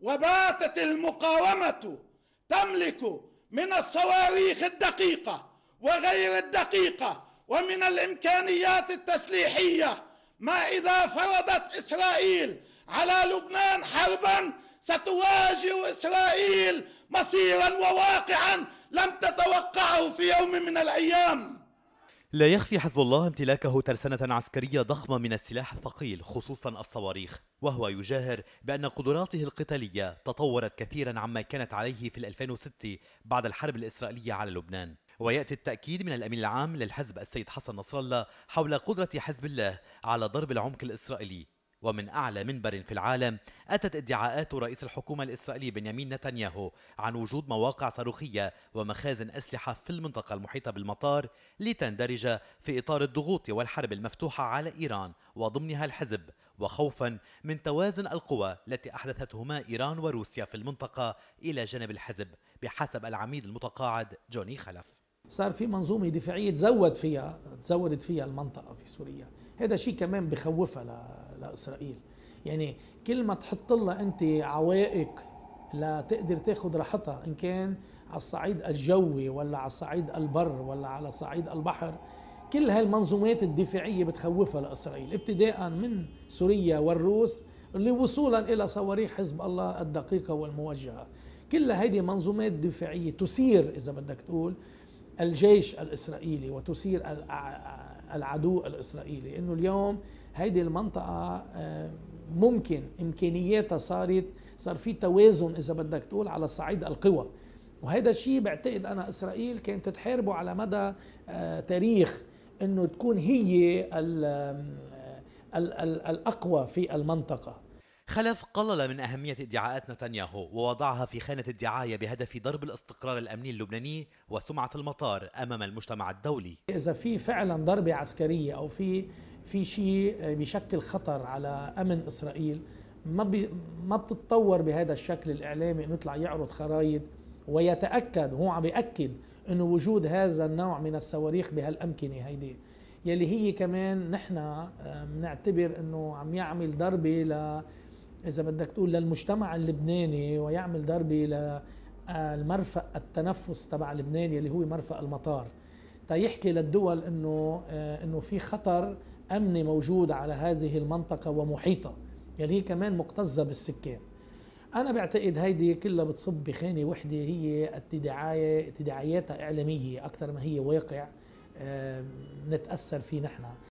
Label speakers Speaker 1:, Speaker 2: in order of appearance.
Speaker 1: وباتت المقاومه تملك من الصواريخ الدقيقه وغير الدقيقه ومن الامكانيات التسليحيه ما اذا فرضت اسرائيل على لبنان حربا ستواجه اسرائيل مصيرا وواقعا لم تتوقعه في يوم من الايام
Speaker 2: لا يخفي حزب الله امتلاكه ترسانة عسكرية ضخمة من السلاح الثقيل خصوصا الصواريخ وهو يجاهر بأن قدراته القتالية تطورت كثيرا عما كانت عليه في 2006 بعد الحرب الإسرائيلية على لبنان وياتي التاكيد من الامين العام للحزب السيد حسن نصر الله حول قدره حزب الله على ضرب العمق الاسرائيلي ومن أعلى منبر في العالم أتت ادعاءات رئيس الحكومة الإسرائيلي بنيامين نتنياهو عن وجود مواقع صاروخية ومخازن أسلحة في المنطقة المحيطة بالمطار لتندرج في إطار الضغوط والحرب المفتوحة على إيران وضمنها الحزب وخوفا من توازن القوى التي أحدثتهما إيران وروسيا في المنطقة إلى جانب الحزب بحسب العميد المتقاعد جوني خلف
Speaker 3: صار في منظومه دفاعيه تزود فيها تزودت فيها المنطقه في سوريا هذا شيء كمان بخوفها لاسرائيل يعني كل ما تحط لها انت عوائق لا تقدر تاخذ راحتها ان كان على الصعيد الجوي ولا على صعيد البر ولا على صعيد البحر كل هالمنظومات الدفاعية بتخوفها لإسرائيل ابتداء من سوريا والروس اللي وصولا إلى صواريخ حزب الله الدقيقة والموجهة كل هذه منظومات دفاعية تسير إذا بدك تقول الجيش الإسرائيلي وتسير العدو الإسرائيلي إنه اليوم هيدي المنطقة آه، ممكن إمكانياتها صارت صار في توازن إذا بدك تقول على صعيد القوى وهذا الشيء بعتقد أنا إسرائيل كانت تحاربه على مدى آه، تاريخ إنه تكون هي الـ آه، ال ال الأقوى في المنطقة
Speaker 2: خلف قلل من أهمية ادعاءات نتنياهو ووضعها في خانة الدعاية بهدف ضرب الاستقرار الأمني اللبناني وسمعة المطار أمام المجتمع الدولي
Speaker 3: إذا في فعلا ضربة عسكرية أو في في شيء بيشكل خطر على أمن إسرائيل ما بي ما بتتطور بهذا الشكل الإعلامي إنه يطلع يعرض خرايط ويتأكد هو عم بيأكد إنه وجود هذا النوع من الصواريخ بهالأمكنة هيدي يلي هي كمان نحن آه، بنعتبر إنه عم يعمل ضربة ل اذا بدك تقول للمجتمع اللبناني ويعمل ضربه آه، للمرفق التنفس تبع لبنان اللي هو مرفق المطار تيحكي للدول انه آه، انه في خطر امني موجود على هذه المنطقه ومحيطها يعني هي كمان مكتظه بالسكان انا بعتقد هيدي كلها بتصب بخانه وحده هي الدعايه تداعياتها اعلاميه اكثر ما هي واقع آه، نتاثر فيه نحن